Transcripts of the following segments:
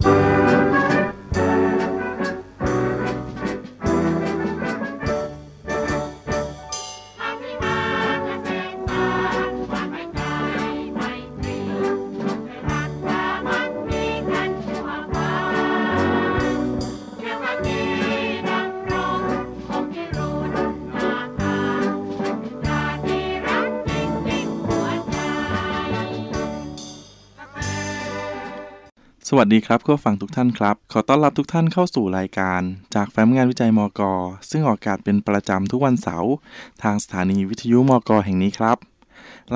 you สวัสดีครับเพื่อฟังทุกท่านครับขอต้อนรับทุกท่านเข้าสู่รายการ จากแฟ้มงานวิจัยมกซึ่งออกอากาศเป็นประจำทุกวันเสาร์ทางสถานีวิทยุมกแห่งนี้ครับ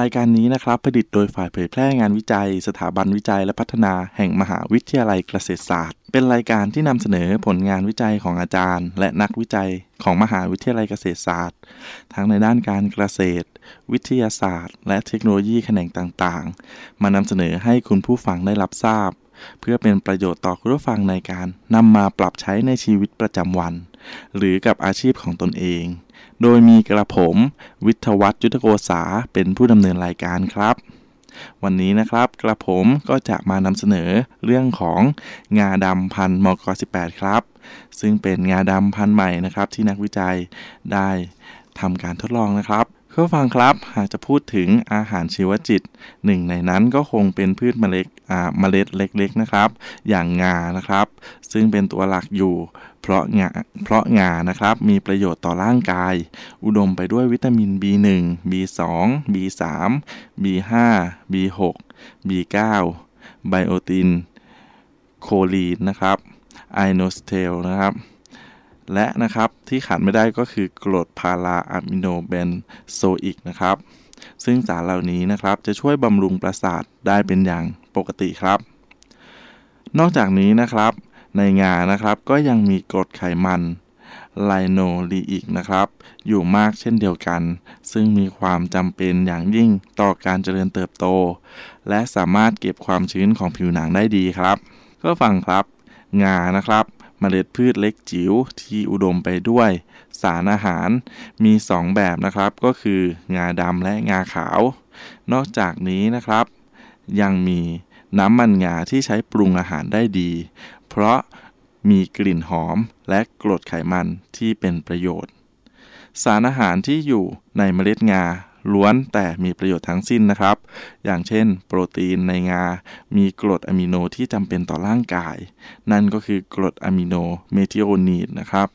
รายการนี้นะครับผลิตโดยฝ่ายเผยแพร่งานวิจัย สถาบันวิจัยและพัฒนาแห่งมหาวิทยาลัยเกษตรศาสตร์ เป็นรายการที่นำเสนอผลงานวิจัยของอาจารย์ และนักวิจัยของมหาวิทยาลัยเกษตรศาสตร์ ทั้งในด้านการเกษตร วิทยาศาสตร์และเทคโนโลยีแขนงต่างๆ มานำเสนอให้คุณผู้ฟังได้รับทราบเพื่อเป็นประโยชน์ต่อคุณผู้ฟังในการนำมาปรับใช้ในชีวิตประจำวัน หรือกับอาชีพของตนเอง โดยมีกระผม วิทวัตยุทธโกษา เป็นผู้ดำเนินรายการครับ วันนี้นะครับกระผมก็จะมานำเสนอเรื่องของงาดำพันมก18 ครับ ซึ่งเป็นงาดำพันใหม่นะครับ ที่นักวิจัยได้ทำการทดลองนะครับเพื่อฟังครับหากจะพูดถึงอาหารชีวจิตหนึ่ง ในนั้นก็คงเป็นพืชเมล็ดเมล็ดเล็กๆ นะครับ อย่างงา นะครับ ซึ่งเป็นตัวหลักอยู่ เพราะงา เพราะงา นะครับ มีประโยชน์ต่อร่างกาย อุดมไปด้วยวิตามิน B1 B2 B3 B5 B6 B9 ไบโอติน โคลีนนะครับไอโนสเทลนะครับ และนะครับ ที่ขาดไม่ได้ก็คือกรดพาราอะมิโนเบนโซอิก นะครับซึ่งสารเหล่านี้นะครับจะช่วยบำรุงประสาทได้เป็นอย่างปกติครับ นอกจากนี้นะครับในงานะครับก็ยังมีกรดไขมันไลโนลีอิกนะครับอยู่มากเช่นเดียวกัน ซึ่งมีความจำเป็นอย่างยิ่งต่อการเจริญเติบโต และสามารถเก็บความชื้นของผิวหนังได้ดีครับ ก็ฟังครับงานะครับเมล็ดพืชเล็กจิ๋วที่อุดมไปด้วย สารอาหารมี 2 แบบนะครับ ก็คืองาดำและงาขาว นอกจากนี้นะครับ ยังมีน้ำมันงาที่ใช้ปรุงอาหารได้ดี เพราะมีกลิ่นหอมและกรดไขมันที่เป็นประโยชน์ สารอาหารที่อยู่ในเมล็ดงาล้วนแต่มีประโยชน์ทั้งสิ้นนะครับ อย่างเช่น โปรตีนในงา มีกรดอะมิโนที่จำเป็นต่อร่างกาย นั่นก็คือกรดอะมิโนเมทิโอนีดนะครับ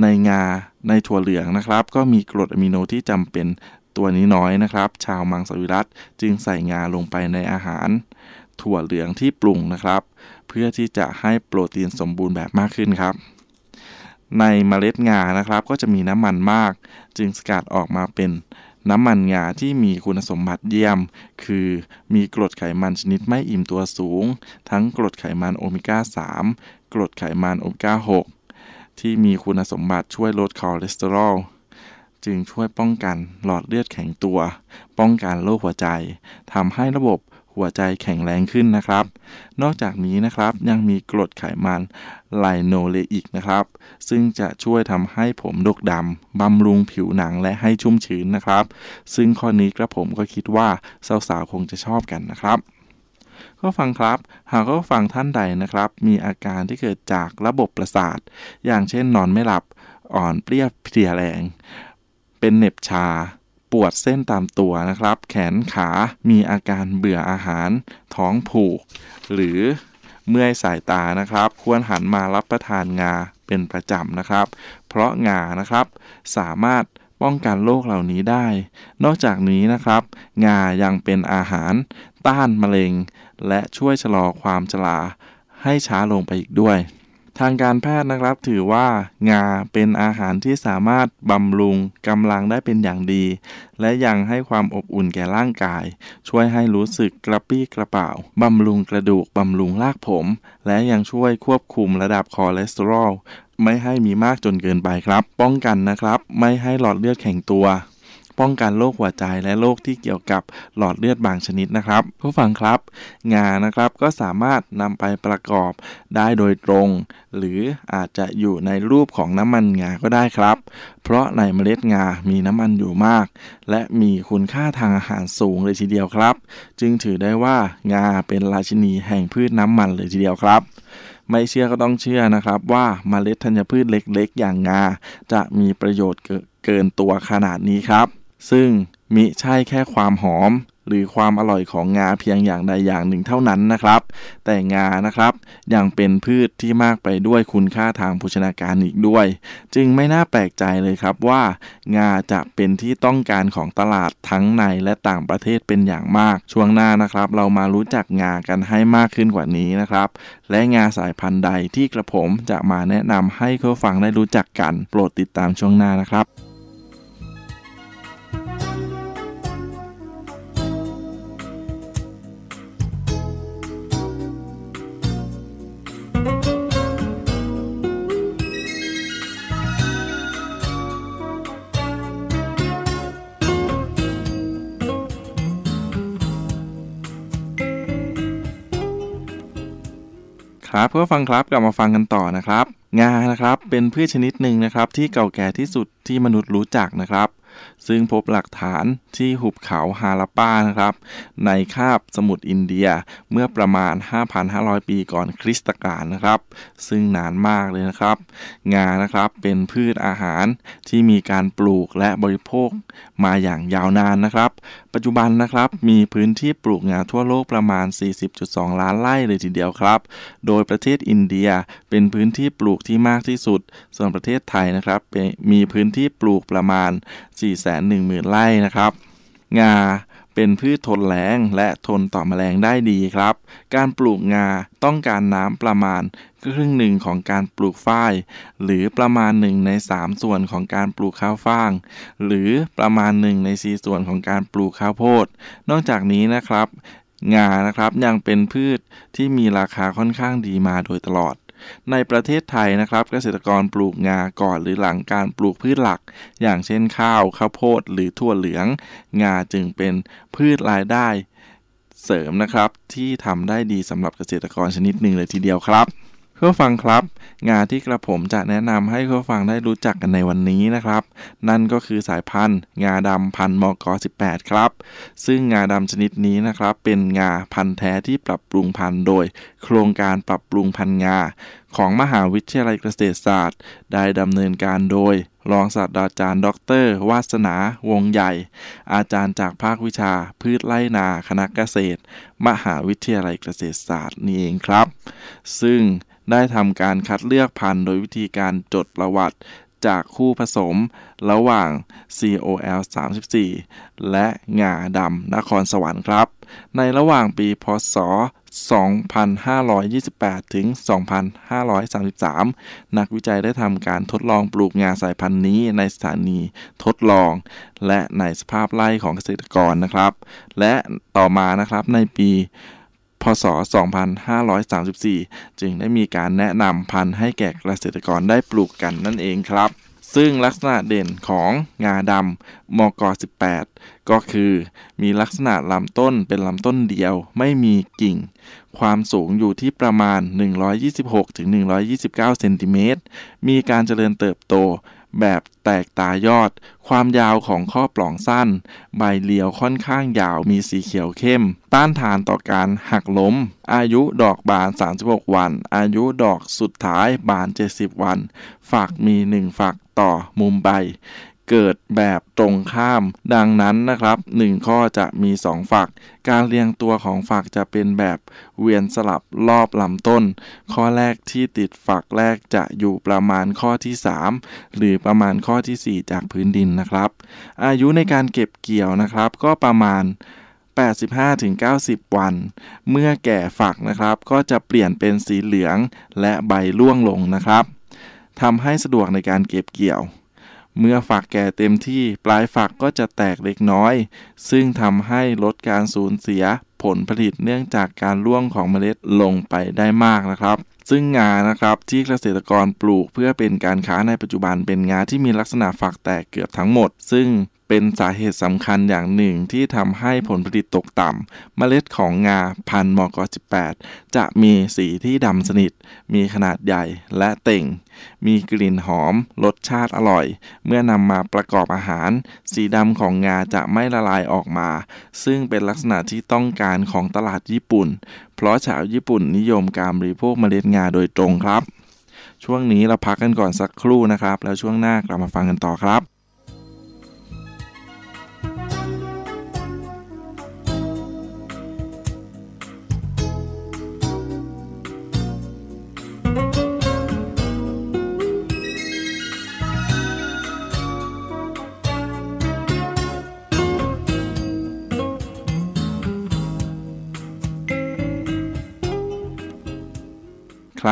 ในงา ในถั่วเหลืองนะครับ ก็มีกรดอะมิโนที่จำเป็นตัวนี้น้อยนะครับ ชาวมังสวิรัตจึงใส่งาลงไปในอาหาร ถั่วเหลืองที่ปรุงนะครับ เพื่อที่จะให้โปรตีนสมบูรณ์แบบมากขึ้นครับ ในเมล็ดงานะครับก็จะมีน้ำมันมากจึงสกัดออกมาเป็นน้ำมันงาที่มีคุณสมบัติเยี่ยม คือมีกรดไขมันชนิดไม่อิ่มตัวสูงทั้งกรดไขมันโอเมก้า 3 กรดไขมันโอเมก้า 6 ที่มีคุณสมบัติช่วยลดคอเลสเตอรอลจึงช่วยป้องกันหลอดเลือดแข็งตัว ป้องกันโรคหัวใจทำให้ระบบหัวใจแข็งแรงขึ้นนะครับ นอกจากนี้นะครับยังมีกรดไขมันไลโนเลอิกนะครับ ซึ่งจะช่วยทำให้ผมดกดำบำรุงผิวหนังและให้ชุ่มชื้นนะครับ ซึ่งข้อนี้กระผมก็คิดว่า สาวๆคงจะชอบกันนะครับก็ฟังครับหากก็ฟังท่านใดนะครับ มีอาการที่เกิดจากระบบประสาท อย่างเช่นนอนไม่หลับอ่อนเปรียบเพลียแรง เป็นเหน็บชาปวดเส้นตามตัวนะครับ แขนขา มีอาการเบื่ออาหาร ท้องผูก หรือเมื่อยสายตา นะครับ ควรหันมารับประทานงาเป็นประจำนะครับ เพราะงา นะครับ สามารถป้องกันโรคเหล่านี้ได้ นอกจากนี้นะครับ งายังเป็นอาหารต้านมะเร็ง และช่วยชะลอความชราให้ช้าลงไปอีกด้วยทางการแพทย์นะครับถือว่า งาเป็นอาหารที่สามารถบำรุงกำลังได้เป็นอย่างดี และยังให้ความอบอุ่นแก่ร่างกาย ช่วยให้รู้สึกกระปี้กระเป๋าบำรุงกระดูกบำรุงรากผม และยังช่วยควบคุมระดับคอเลสเตอรอลไม่ให้มีมากจนเกินไปครับ ป้องกันนะครับ ไม่ให้หลอดเลือดแข็งตัวป้องกันโรคหัวใจและโรคที่เกี่ยวกับหลอดเลือดบางชนิดนะครับ ผู้ฟังครับ งานะครับก็สามารถนำไปประกอบได้โดยตรง หรืออาจจะอยู่ในรูปของน้ำมันงา ก็ได้ครับ เพราะในเมล็ดงามีน้ำมันอยู่มาก และมีคุณค่าทางอาหารสูงเลยทีเดียวครับ จึงถือได้ว่างาเป็นราชินีแห่งพืชน้ำมันเลยทีเดียวครับ ไม่เชื่อก็ต้องเชื่อนะครับว่ามาเมล็ดธัญพืชเล็ก ๆ อย่างงาจะมีประโยชน์เกินตัวขนาดนี้ครับซึ่งมิใช่แค่ความหอมหรือความอร่อยของงาเพียงอย่างใดอย่างหนึ่งเท่านั้นนะครับ แต่งา นะครับยังเป็นพืชที่มากไปด้วยคุณค่าทางโภชนาการอีกด้วย จึงไม่น่าแปลกใจเลยครับว่า งาจะเป็นที่ต้องการของตลาดทั้งในและต่างประเทศเป็นอย่างมากช่วงหน้านะครับ เรามารู้จักงากันให้มากขึ้นกว่านี้นะครับ และงาสายพันธุ์ใดที่กระผมจะมาแนะนำให้คุณฟังได้รู้จักกันโปรดติดตามช่วงหน้านะครับบเพื่อฟังครับกลับมาฟังกันต่อนะครับ งานะครับเป็นพืชชนิดหนึ่งนะครับที่เก่าแก่ที่สุดที่มนุษย์รู้จักนะครับซึ่งพบหลักฐานที่หุบเขาฮาลาป้านะครับในคาบสมุทรอินเดียเมื่อประมาณ 5,500 ปีก่อนคริสตกาลนะครับซึ่งนานมากเลยนะครับ งานะครับเป็นพืชอาหารที่มีการปลูกและบริโภคมาอย่างยาวนานนะครับ ปัจจุบันนะครับมีพื้นที่ปลูกงาทั่วโลกประมาณ 40.2 ล้านไร่เลยทีเดียวครับ โดยประเทศอินเดียเป็นพื้นที่ปลูกที่มากที่สุด ส่วนประเทศไทยนะครับ มีพื้นที่ปลูกประมาณ 4หนึ่งหมื่นไร่นะครับ งาเป็นพืชทนแรงและทนต่อมแมลงได้ดีครับ การปลูกงาต้องการน้ำประมาณ ครึ่งหนึ่งของการปลูกฝ้ายหรือประมาณหนึ่งใน3 ส่วนของการปลูกข้าวฟ่างหรือประมาณหนึ่งใน4ส่วนของการปลูกข้าวโพด นอกจากนี้นะครับ งานะครับยังเป็นพืชที่มีราคาค่อนข้างดีมาโดยตลอดในประเทศไทยนะครับเกษตรกรปลูกงา ก่อนหรือหลังการปลูกพืชหลัก อย่างเช่นข้าวข้าวโพด หรือถั่วเหลือง งาจึงเป็นพืชรายได้เสริมนะครับที่ทำได้ดีสำหรับเกษตรกรชนิดหนึ่งเลยทีเดียวครับเพื่อฟังครับ งานที่กระผมจะแนะนำให้เพื่อฟังได้รู้จักกันในวันนี้นะครับ นั่นก็คือสายพันธุ์ งาดำพันธุ์มก18 ครับ ซึ่งงาดำชนิดนี้นะครับ เป็นงาพันธุ์แท้ที่ปรับปรุงพันธุ์โดยโครงการปรับปรุงพันธุ์งาของมหาวิทยาลัยเกษตรศาสตร์ได้ดำเนินการโดยรองศาสตราจารย์ ดร วาสนา วงใหญ่ อาจารย์จากภาควิชา พืชไร่นาคณะเกษตร มหาวิทยาลัยเกษตรศาสตร์นี่เองครับ ซึ่งได้ทำการคัดเลือกพันธุ์โดยวิธีการจดประวัติ จากคู่ผสมระหว่าง COL 34 และงาดำนครสวรรค์ครับ ในระหว่างปี พศ 2528 ถึง 2533 นักวิจัยได้ทำการทดลองปลูกงาสายพันธุ์นี้ในสถานีทดลอง และในสภาพไร่ของเกษตรกรนะครับ และต่อมานะครับในปีพศ 2534 จึงได้มีการแนะนำพันธุ์ให้แก่เกษตรกรได้ปลูกกันนั่นเองครับ ซึ่งลักษณะเด่นของงาดำมก 18 ก็คือ มีลักษณะลำต้นเป็นลำต้นเดียวไม่มีกิ่ง ความสูงอยู่ที่ประมาณ 126-129 เซนติเมตร มีการเจริญเติบโตแบบแตกตายอด ความยาวของข้อปล่องสั้น ใบเลียวค่อนข้างยาวมีสีเขียวเข้ม ต้านทานต่อการหักล้ม อายุดอกบาน 36 วัน อายุดอกสุดท้ายบาน 70 วัน ฝักมี1ฝักต่อมุมใบเกิดแบบตรงข้ามดังนั้นนะครับ 1 ข้อจะมี 2 ฝัก การเรียงตัวของฝักจะเป็นแบบเวียนสลับรอบลำต้น ข้อแรกที่ติดฝักแรกจะอยู่ประมาณข้อที่ 3 หรือประมาณข้อที่ 4 จากพื้นดินนะครับ อายุในการเก็บเกี่ยวนะครับก็ประมาณ 85-90 วัน เมื่อแก่ฝักนะครับก็จะเปลี่ยนเป็นสีเหลืองและใบร่วงลงนะครับทำให้สะดวกในการเก็บเกี่ยวเมื่อฝักแก่เต็มที่ปลายฝักก็จะแตกเล็กน้อย ซึ่งทำให้ลดการสูญเสียผลผลิตเนื่องจากการร่วงของเมล็ดลงไปได้มากนะครับ ซึ่งงานะครับที่เกษตรกรปลูกเพื่อเป็นการค้าในปัจจุบันเป็นงาที่มีลักษณะฝักแตกเกือบทั้งหมด ซึ่งเป็นสาเหตุสำคัญอย่างหนึ่งที่ทำให้ผลผลิตตกต่ำเมล็ดของงาพันมก18 จะมีสีที่ดำสนิท มีขนาดใหญ่และเต่ง มีกลิ่นหอมรสชาติอร่อย เมื่อนำมาประกอบอาหาร สีดำของงาจะไม่ละลายออกมา ซึ่งเป็นลักษณะที่ต้องการของตลาดญี่ปุ่น เพราะชาวญี่ปุ่นนิยมการบริโภคเมล็ดงาโดยตรงครับ ช่วงนี้เราพักกันก่อนสักครู่นะครับแล้วช่วงหน้ากลับมาฟังกันต่อครับ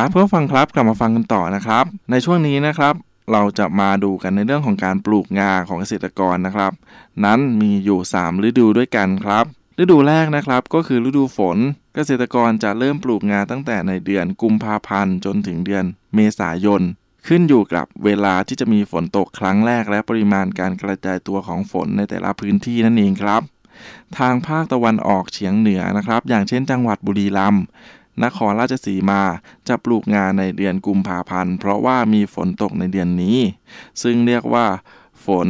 ครับเพื่อฟังครับกลับมาฟังกันต่อนะครับ ในช่วงนี้นะครับ เราจะมาดูกันในเรื่องของการปลูกงาของเกษตรกรนะครับ นั้นมีอยู่3ฤดูด้วยกันครับ ฤดูแรกนะครับก็คือฤดูฝน เกษตรกรจะเริ่มปลูกงาตั้งแต่ในเดือนกุมภาพันธ์จนถึงเดือน เมษายนขึ้นอยู่กับเวลาที่จะมีฝนตกครั้งแรกและปริมาณการกระจายตัวของฝนในแต่ละพื้นที่นั่นเองครับ ทางภาคตะวันออกเฉียงเหนือนะครับ อย่างเช่น จังหวัดบุรีรัมย์นครราชสีมาจะปลูกงาในเดือนกุมภาพันธ์เพราะว่ามีฝนตกในเดือนนี้ ซึ่งเรียกว่า ฝน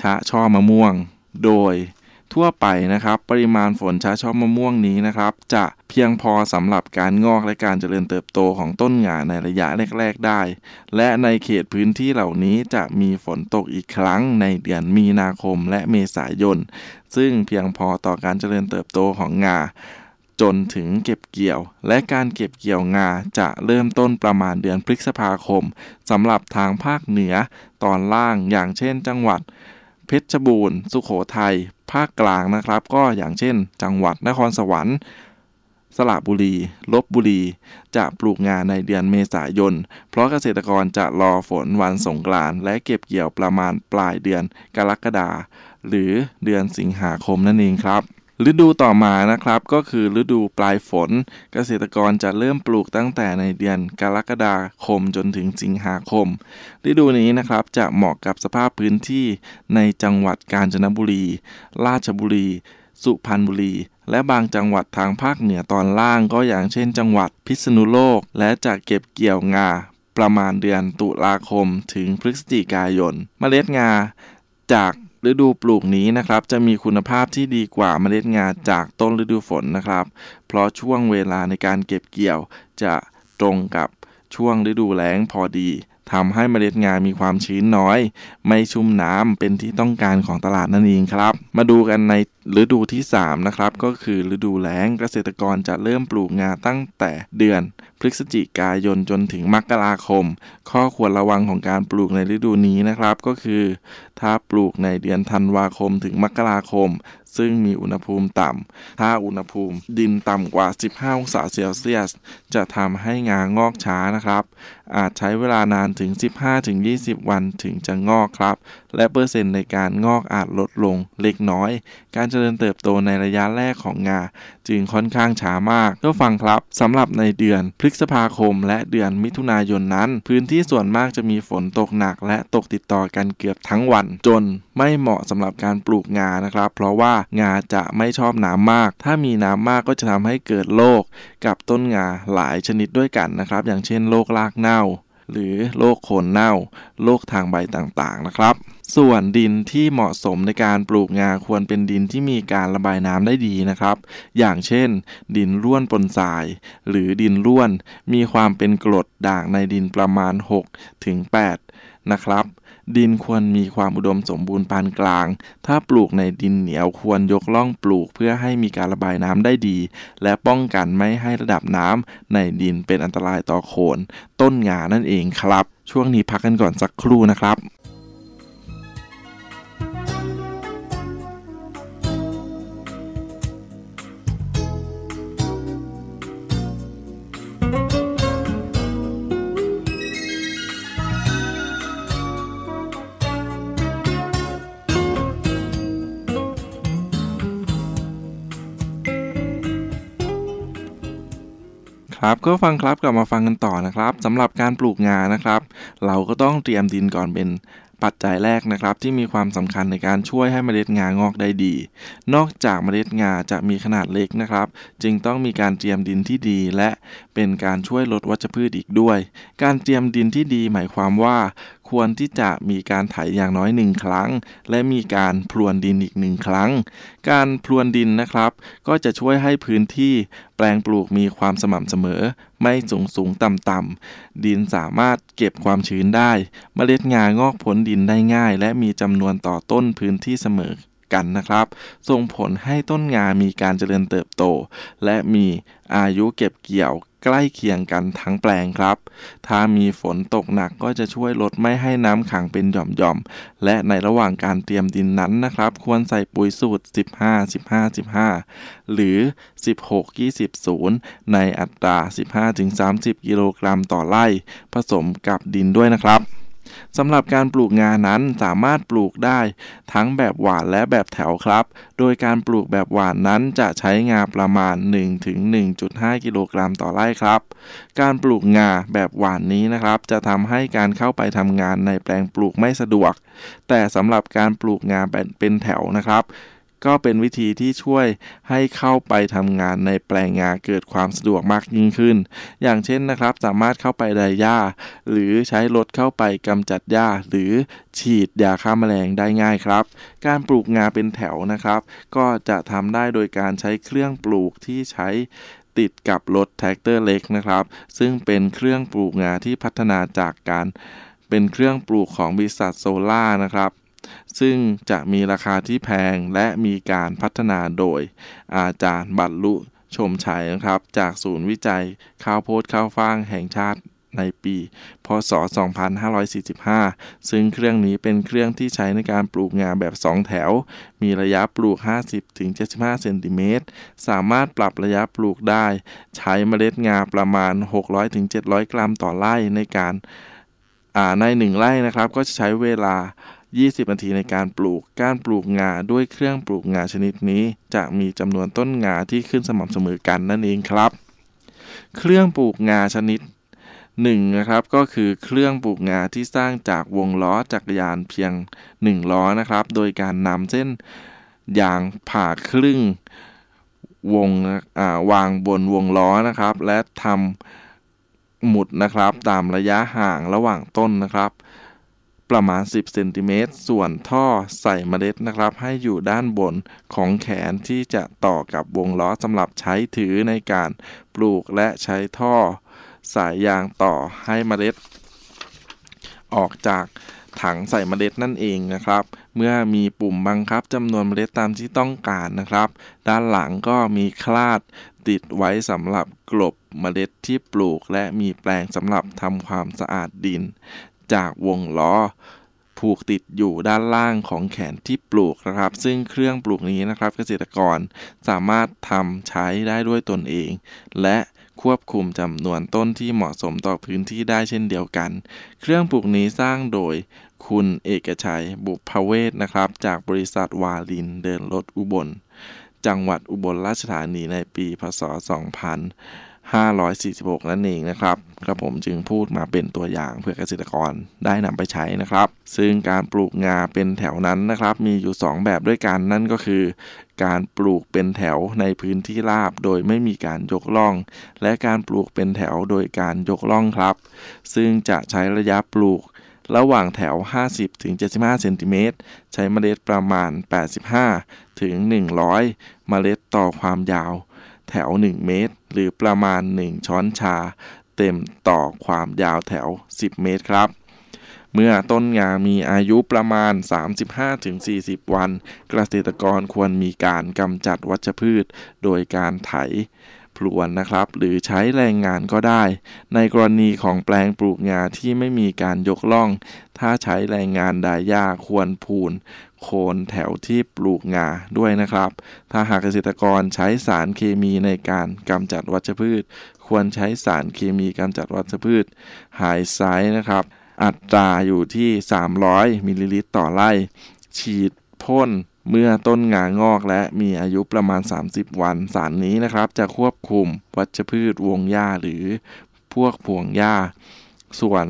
ชะช่อมะม่วง โดย ทั่วไปนะครับปริมาณฝนชะช่อมะม่วงนี้นะครับจะเพียงพอสำหรับการงอกและการเจริญเติบโตของต้นงาในระยะแรกๆได้ และในเขตพื้นที่เหล่านี้จะมีฝนตกอีกครั้งในเดือนมีนาคมและเมษายนซึ่งเพียงพอต่อการเจริญเติบโตของงาจนถึงเก็บเกี่ยว และการเก็บเกี่ยวงาจะเริ่มต้นประมาณเดือนพฤษภาคมสำหรับทางภาคเหนือตอนล่างอย่างเช่น จังหวัด เพชรบูรณ์ สุขโขทัยภาคกลางนะครับ ก็อย่างเช่น จังหวัดนครสวรรค์สระบุรีลบบุรี จะปลูกงานในเดือนเมษายนเพราะเกษตรกรจะรอฝนวันสงกรานต์และเก็บเกี่ยวประมาณปลายเดือนกรกฎาหรือเดือนสิงหาคมนั่นเองครับฤดูต่อมานะครับก็คือฤดูปลายฝน เกษตรกรจะเริ่มปลูกตั้งแต่ในเดือนกรกฎาคมจนถึงสิงหาคม ฤดูนี้นะครับจะเหมาะกับสภาพพื้นที่ในจังหวัดกาญจนบุรี ราชบุรี สุพรรณบุรี และบางจังหวัดทางภาคเหนือตอนล่างก็อย่างเช่นจังหวัดพิษณุโลก และจะเก็บเกี่ยวงา ประมาณเดือนตุลาคมถึงพฤศจิกายน เมล็ดงา จากฤดูปลูกนี้นะครับจะมีคุณภาพที่ดีกว่าเมล็ดงาจากต้นฤดูฝนนะครับ เพราะช่วงเวลาในการเก็บเกี่ยวจะตรงกับช่วงฤดูแล้งพอดีทำให้เมล็ดงามีความชื้นน้อย ไม่ชุ่มน้ำเป็นที่ต้องการของตลาดนั่นเองครับ มาดูกันในฤดูที่3นะครับก็คือฤดูแล้งเกษตรกรจะเริ่มปลูกงาตั้งแต่เดือนพฤศจิกายนจนถึงมกราคม ข้อควรระวังของการปลูกในฤดูนี้นะครับ ก็คือ ถ้าปลูกในเดือนธันวาคมถึงมกราคม ซึ่งมีอุณหภูมิต่ำถ้าอุณหภูมิดินต่ำกว่า 15 องศาเซลเซียส จะทำให้งางอกช้านะครับ อาจใช้เวลานานถึง 15-20 วันถึงจะงอกครับ และเปอร์เซ็นต์ในการงอกอาจลดลงเล็กน้อย การเจริญเติบโตในระยะแรกของงาจึงค่อนข้างช้ามากก็ฟังครับสำหรับในเดือนพฤษภาคม และเดือนมิถุนายนนั้น พื้นที่ส่วนมากจะมีฝนตกหนักและตกติดต่อกันเกือบทั้งวันจนไม่เหมาะสำหรับการปลูกงานะครับ เพราะว่างาจะไม่ชอบน้ำมาก ถ้ามีน้ำมากก็จะทำให้เกิดโรคกับต้นงาหลายชนิดด้วยกันนะครับ อย่างเช่นโรครากเน่า หรือโรคโคนเน่าโรคทางใบต่างๆนะครับส่วนดินที่เหมาะสมในการปลูกงาควรเป็นดินที่มีการระบายน้ำได้ดีนะครับ อย่างเช่น ดินร่วนปนทราย หรือดินร่วนมีความเป็นกรดด่างในดินประมาณ6ถึง8นะครับ ดินควรมีความอุดมสมบูรณ์ปานกลาง ถ้าปลูกในดินเหนียวควรยกล่องปลูกเพื่อให้มีการระบายน้ำได้ดี และป้องกันไม่ให้ระดับน้ำในดินเป็นอันตรายต่อโคนต้นงานั่นเองครับ ช่วงนี้พักกันก่อนสักครู่นะครับับก็ฟังครับกลับมาฟังกันต่อนะครับสำหรับการปลูกงานะครับ เราก็ต้องเตรียมดินก่อนเป็น ปัจจัยแรกนะครับ ที่มีความสำคัญในการช่วยให้เมล็ดงางอกได้ดี นอกจากเมล็ดงาจะมีขนาดเล็กนะครับ จึงต้องมีการเตรียมดินที่ดีและเป็นการช่วยลดวัชพืชอีกด้วย การเตรียมดินที่ดีหมายความว่าควรที่จะมีการไถอย่างน้อยหนึ่งครั้ง และมีการพรวนดินอีกหนึ่งครั้ง การพรวนดินนะครับ ก็จะช่วยให้พื้นที่แปลงปลูกมีความสม่ำเสมอ ไม่สูงสูงต่ำต่ำดินสามารถเก็บความชื้นได้มเมล็ดงางอกผลดินได้ง่าย และมีจำนวนต่อต้นพื้นที่เสมอกันนะครับส่งผลให้ต้นงามีการเจริญเติบโต และมีอายุเก็บเกี่ยวใกล้เคียงกันทั้งแปลงครับ ถ้ามีฝนตกหนักก็จะช่วยลดไม่ให้น้ำขังเป็นหย่อมๆ และในระหว่างการเตรียมดินนั้นนะครับ ควรใส่ปุ๋ยสูตร 15 15 15 หรือ 16 20 0 ในอัตรา 15-30 กิโลกรัมต่อไร่ ผสมกับดินด้วยนะครับสำหรับการปลูกงานั้นสามารถปลูกได้ทั้งแบบหวานและแบบแถวครับ โดยการปลูกแบบหวานนั้นจะใช้งาประมาณ1-1.5 กิโลกรัมต่อไร่ครับ การปลูกงาแบบหวานนี้นะครับ จะทำให้การเข้าไปทำงานในแปลงปลูกไม่สะดวก แต่สำหรับการปลูกงาเป็นแถวนะครับก็เป็นวิธีที่ช่วยให้เข้าไปทำงานในแปลงงาเกิดความสะดวกมากยิ่งขึ้น อย่างเช่นนะครับสามารถเข้าไปไดหญ้าหรือใช้รถเข้าไปกำจัดหญ้า หรือฉีดยาฆ่าแมลงได้ง่ายครับ การปลูกงาเป็นแถวนะครับ ก็จะทำได้โดยการใช้เครื่องปลูกที่ใช้ติดกับรถแท็กเตอร์เล็กนะครับซึ่งเป็นเครื่องปลูกงาที่พัฒนาจากการ เป็นเครื่องปลูกของบริษัทโซล่านะครับซึ่งจะมีราคาที่แพงและมีการพัฒนาโดย อาจารย์บัตลุ ชมชัยนะครับ จากศูนย์วิจัย ข้าวโพดข้าวฟ่างแห่งชาติในปี พศ 2545 ซึ่งเครื่องนี้เป็นเครื่องที่ใช้ในการปลูกงาแบบ 2 แถว มีระยะปลูก 50-75 เซนติเมตร สามารถปรับระยะปลูกได้ ใช้เมล็ดงาประมาณ 600-700 กรัมต่อไร่ในการใน 1ไร่นะครับก็จะใช้เวลา20นาทีในการปลูกการปลูกงาด้วยเครื่องปลูกงาชนิดนี้ จะมีจำนวนต้นงาที่ขึ้นสม่ำเสมอกันนั่นเองครับ เครื่องปลูกงาชนิด1นนะครับ ก็คือเครื่องปลูกงาที่สร้างจากวงล้อจักรยานเพียง1ล้อนะครับโดยการนำเส้นยางผ่าครึ่งวงวางบนวงล้อนะครับ และทำหมุดนะครับตามระยะห่างระหว่างต้นนะครับประมาณ10เซนติเมตรส่วนท่อใส่เมล็ดนะครับ ให้อยู่ด้านบนของแขนที่จะต่อกับวงล้อสำหรับใช้ถือในการปลูกและใช้ท่อ สายยางต่อให้เมล็ด ออกจากถังใส่เมล็ดนั่นเองนะครับ เมื่อมีปุ่มบังคับจำนวนเมล็ดตามที่ต้องการนะครับ ด้านหลังก็มีคลาดติดไว้สำหรับกลบเมล็ดที่ปลูกและมีแปลงสำหรับทำความสะอาดดินจากวงล้อผูกติดอยู่ด้านล่างของแขนที่ปลูกนะครับ ซึ่งเครื่องปลูกนี้นะครับเกษตรกรสามารถทำใช้ได้ด้วยตนเอง และควบคุมจำนวนต้นที่เหมาะสมต่อพื้นที่ได้เช่นเดียวกัน เครื่องปลูกนี้สร้างโดยคุณเอกชัยบุพเวศนะครับ จากบริษัทวาลินเดินรถอุบลจังหวัดอุบลราชธานีในปีพศ 2000 5 4 6นั่นเองนะครับกรผมจึงพูดมาเป็นตัวอย่างเพื่อเกษตรกรได้นำไปใช้นะครับ ซึ่งการปลูกงาเป็นแถวนั้นนะครับมีอยู่ 2 แบบด้วยกัน นั่นก็คือ การปลูกเป็นแถวในพื้นที่ราบ โดยไม่มีการยกล่อง และการปลูกเป็นแถวโดยการยกล่องครับ ซึ่งจะใช้ระยะปลูกระหว่างแถว 50-75เซนติเมตรใช้เมล็ดประมาณ 85-100 เมล็ดต่อความยาวแถว 1 เมตร หรือประมาณ 1 ช้อนชา เต็มต่อความยาวแถว 10 เมตรครับ เมื่อต้นงา มีอายุประมาณ 35-40 วัน เกษตรกรควรมีการกำจัดวัชพืชโดยการไถพลวนนะครับหรือใช้แรงงานก็ได้ ในกรณีของแปลงปลูกงาที่ไม่มีการยกล่อง ถ้าใช้แรงงานด้ยากควรพูนโคนแถวที่ปลูกงาด้วยนะครับ ถ้าหากเกษตรกรใช้สารเคมีในการกำจัดวัชพืช ควรใช้สารเคมีกำจัดวัชพืช หายไซนะครับ อัตราอยู่ที่ 300มิลลิลิตรต่อไร่ ฉีดพ่นเมื่อต้นงางอกและมีอายุประมาณ 30 วันสารนี้นะครับ จะควบคุมวัชพืชวงหญ้าหรือพวกพวงหญ้าส่วน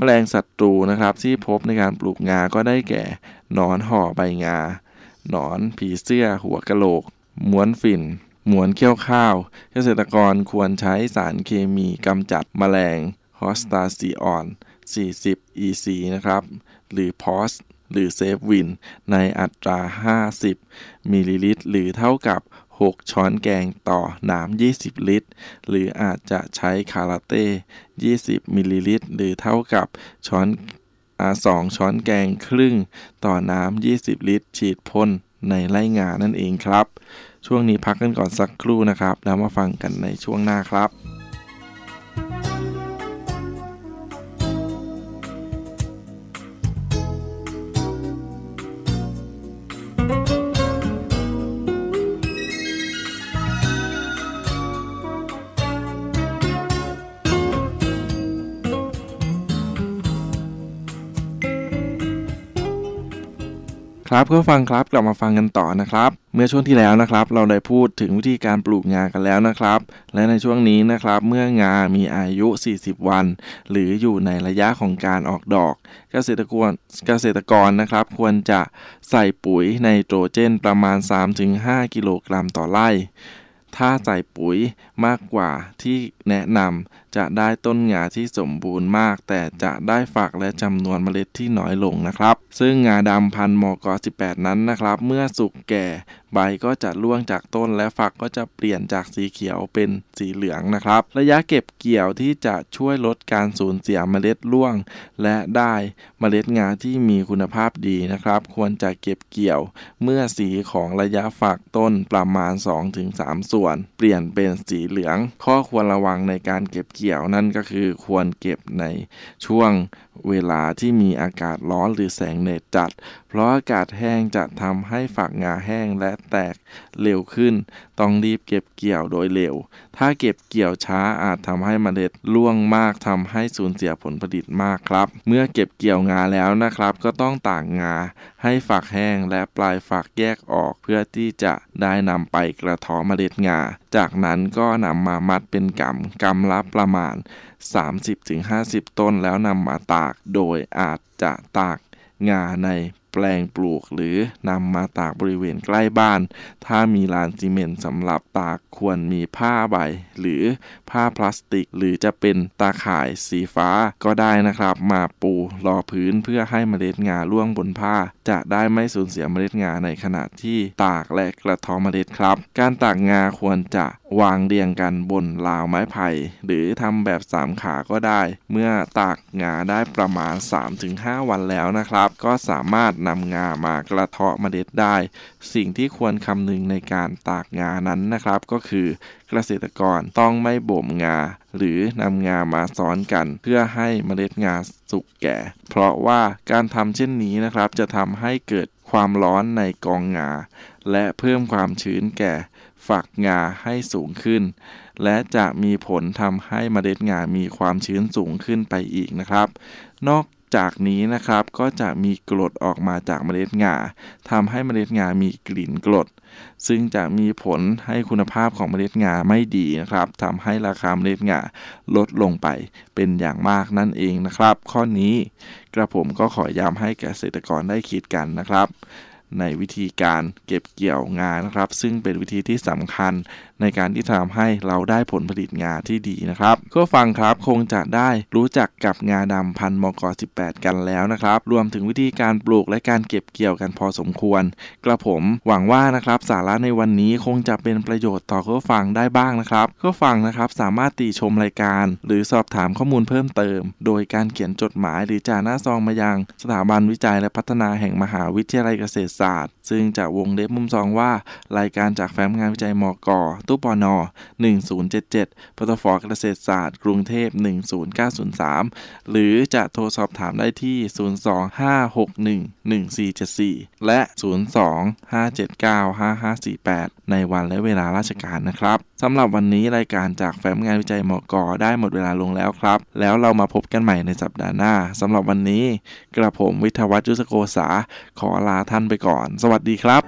มแมลงศัตรูนะครับที่พบในการปลูกงา ก็ได้แก่หนอนห่อใบงา หนอนผีเสื้อหัวกะโหลกม้วนฝิ่นหมวนเขี้ยวข้าว เกษตรกรควรใช้สารเคมีกำจัดมแมลง ฮอสตาซีออน 40 EC นะครับ หรือพอส หรือเซฟวิน ในอัตรา 50มิลลิลิตร หรือเท่ากับ6 ช้อนแกงต่อน้ำ20 ลิตร หรืออาจจะใช้คาราเต้ 20มิลลิลิตรหรือเท่ากับช้อนสองช้อนแกงครึ่ง ต่อน้ำ20 ลิตร ฉีดพ่นในไร่งานนั่นเองครับ ช่วงนี้พักกันก่อนสักครู่นะครับแล้วมาฟังกันในช่วงหน้าครับครับเพื่อฟังครับกลับมาฟังกันต่อนะครับ เมื่อช่วงที่แล้วนะครับเราได้พูดถึงวิธีการปลูกงากันแล้วนะครับ และในช่วงนี้นะครับ เมื่องามีอายุ 40 วัน หรืออยู่ในระยะของการออกดอก เกษตรกรเกษตรกรนะครับควรจะใส่ปุ๋ยในโตรเจนประมาณ 3-5 กิโลกรัมต่อไร่ถ้าใส่ปุ๋ยมากกว่าที่แนะนำจะได้ต้นงาที่สมบูรณ์มาก แต่จะได้ฝักและจำนวนเมล็ดที่น้อยลงนะครับ ซึ่งงาดำพันมอกอ18 นั้นนะครับ เมื่อสุกแก่ใบก็จะร่วงจากต้น และฝักก็จะเปลี่ยนจากสีเขียวเป็นสีเหลืองนะครับ ระยะเก็บเกี่ยวที่จะช่วยลดการสูญเสียเมล็ดร่วง และได้เมล็ดงาที่มีคุณภาพดีนะครับ ควรจะเก็บเกี่ยวเมื่อสีของระยะฝักต้นประมาณ 2-3 ส่วน เปลี่ยนเป็นสีเหลืองข้อควรระวังในการเก็บเกี่ยวนั่นก็คือควรเก็บในช่วงเวลาที่มีอากาศร้อนหรือแสงแดดจัด เพราะอากาศแห้งจะทำให้ฝักงาแห้งและแตกเร็วขึ้น ต้องรีบเก็บเกี่ยวโดยเร็ว ถ้าเก็บเกี่ยวช้าอาจทำให้มเมล็ดร่วงมากทำให้สูญเสียผลผลิตมากครับ เมื่อเก็บเกี่ยวงาแล้วนะครับ ก็ต้องตากงา ให้ฝักแห้งและปลายฝักแยกออกเพื่อที่จะได้นำไปกระทออเมล็ดงา จากนั้นก็นำมามัดเป็นกำกำละประมาณ 30-50 ต้นแล้วนำมาตากากโดยอาจจะตากงาในแปลงปลูก หรือนำมาตากบริเวณใกล้บ้าน ถ้ามีลานซีเมนต์สำหรับตากควรมีผ้าใบ หรือผ้าพลาสติกหรือจะเป็นตาข่ายสีฟ้า ก็ได้นะครับ มาปูรอพื้นเพื่อให้เมล็ดงาล่วงบนผ้า จะได้ไม่สูญเสียเมล็ดงาในขณะที่ตากและกระทอเมล็ดครับ การตากงาควรจะวางเรียงกันบนราวไม้ไผ่หรือทำแบบสามขาก็ได้ เมื่อตากงาได้ประมาณ3-5วันแล้วนะครับ ก็สามารถนำงามากระเทาะเมล็ดได้ สิ่งที่ควรคำนึงในการตากงานั้นนะครับ ก็คือ เกษตรกรต้องไม่บ่มงา หรือนำงามาซ้อนกัน เพื่อให้เมล็ดงาสุกแก่ เพราะว่าการทำเช่นนี้นะครับจะทำให้เกิดความร้อนในกองงาและเพิ่มความชื้นแก่ฝักงาให้สูงขึ้น และจะมีผลทำให้เมล็ดงา มีความชื้นสูงขึ้นไปอีกนะครับ นอกจากนี้นะครับก็จะมีกรดออกมาจากเมล็ดงาทำให้เมล็ดงามีกลิ่นกรดซึ่งจะมีผลให้คุณภาพของเมล็ดงาไม่ดีนะครับทำให้ราคาเมล็ดงาลดลงไปเป็นอย่างมากนั่นเองนะครับ ข้อนี้กระผมก็ขอย้ำให้เกษตรกรได้คิดกันนะครับในวิธีการเก็บเกี่ยวงานนะครับซึ่งเป็นวิธีที่สำคัญในการที่ทำให้เราได้ผลผลิตงาที่ดีนะครับก็ฟังครับคงจะได้รู้จักกับงาดำพันมก18 กันแล้วนะครับรวมถึงวิธีการปลูกและการเก็บเกี่ยวกันพอสมควร กระผมหวังว่านะครับสาระในวันนี้คงจะเป็นประโยชน์ต่อผู้ฟังได้บ้างนะครับผู้ฟังนะครับสามารถติชมรายการหรือสอบถามข้อมูลเพิ่มเติม โดยการเขียนจดหมายหรือจ่าหน้าซองมายัง สถาบันวิจัยและพัฒนาแห่งมหาวิทยาลัยเกษตรศาสตร์ ซึ่งจะวงเล็บมุมซองว่ารายการจากแฟ้มงานวิจัยมกตู้ปอนอ1077ปตฟเกษตรศาสตร์กรุงเทพ10903 หรือจะโทรสอบถามได้ที่ 025611474 และ 025795548 ในวันและเวลาราชการนะครับ สำหรับวันนี้รายการจากแฟ้มงานวิจัยหมอกอได้หมดเวลาลงแล้วครับ แล้วเรามาพบกันใหม่ในสัปดาห์หน้า สำหรับวันนี้กระผมวิทวัตยุสโกษาขอลาท่านไปก่อน สวัสดีครับ